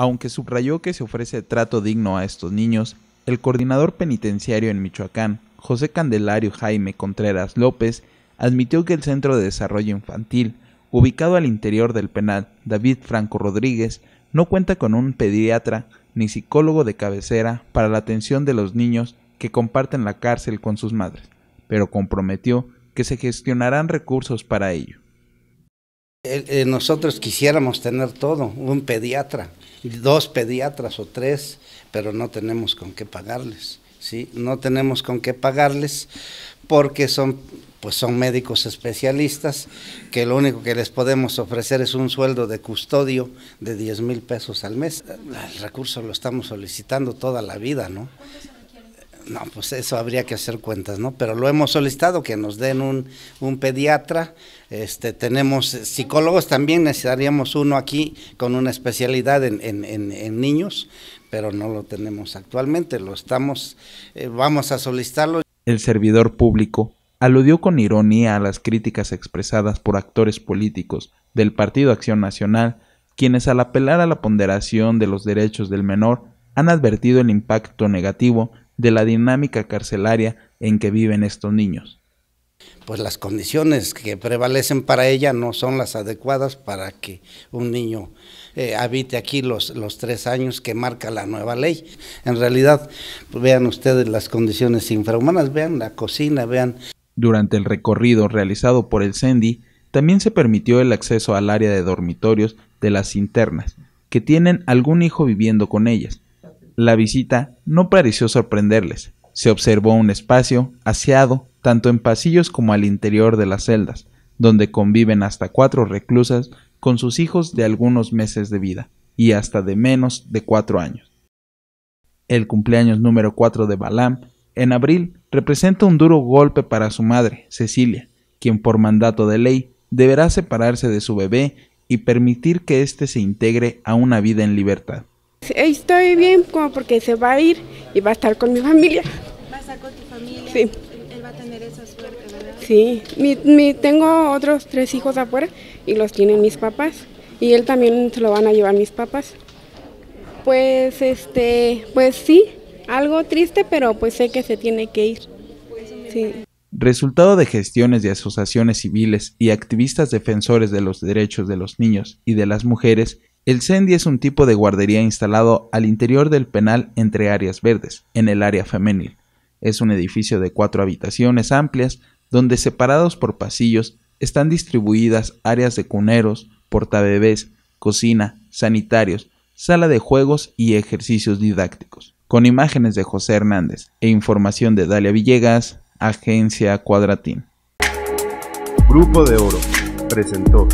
Aunque subrayó que se ofrece trato digno a estos niños, el coordinador penitenciario en Michoacán, José Candelario Jaime Contreras López, admitió que el Centro de Desarrollo Infantil, ubicado al interior del penal David Franco Rodríguez, no cuenta con un pediatra ni psicólogo de cabecera para la atención de los niños que comparten la cárcel con sus madres, pero comprometió que se gestionarán recursos para ello. Eh, eh, nosotros quisiéramos tener todo, un pediatra, dos pediatras o tres, pero no tenemos con qué pagarles, ¿sí? No tenemos con qué pagarles porque son pues son médicos especialistas que lo único que les podemos ofrecer es un sueldo de custodio de 10 mil pesos al mes. El recurso lo estamos solicitando toda la vida, ¿no? No, pues eso habría que hacer cuentas, ¿no? Pero lo hemos solicitado, que nos den un, pediatra. Este, tenemos psicólogos también, necesitaríamos uno aquí con una especialidad en, niños, pero no lo tenemos actualmente. Lo estamos, eh, vamos a solicitarlo. El servidor público aludió con ironía a las críticas expresadas por actores políticos del Partido Acción Nacional, quienes al apelar a la ponderación de los derechos del menor han advertido el impacto negativo de la dinámica carcelaria en que viven estos niños? Pues las condiciones que prevalecen para ella no son las adecuadas para que un niño eh, habite aquí los, tres años que marca la nueva ley. En realidad, pues, vean ustedes las condiciones infrahumanas, vean la cocina, vean. Durante el recorrido realizado por el CENDI, también se permitió el acceso al área de dormitorios de las internas, que tienen algún hijo viviendo con ellas, la visita no pareció sorprenderles. Se observó un espacio aseado tanto en pasillos como al interior de las celdas, donde conviven hasta cuatro reclusas con sus hijos de algunos meses de vida y hasta de menos de cuatro años. El cumpleaños número cuatro de Balam, en abril, representa un duro golpe para su madre, Cecilia, quien por mandato de ley deberá separarse de su bebé y permitir que éste se integre a una vida en libertad. Estoy bien como porque se va a ir y va a estar con mi familia. ¿Va a estar con tu familia? Sí. Él va a tener esa suerte, ¿verdad? Sí. tengo otros tres hijos afuera y los tienen mis papás. Y él también se lo van a llevar mis papás. Pues, este, pues sí, algo triste, pero pues sé que se tiene que ir. Sí. Resultado de gestiones de asociaciones civiles y activistas defensores de los derechos de los niños y de las mujeres, el CENDI es un tipo de guardería instalado al interior del penal entre áreas verdes, en el área femenil. Es un edificio de cuatro habitaciones amplias, donde separados por pasillos están distribuidas áreas de cuneros, portabebés, cocina, sanitarios, sala de juegos y ejercicios didácticos. Con imágenes de José Hernández e información de Dalia Villegas, Agencia Cuadratín. Grupo de Oro presentó.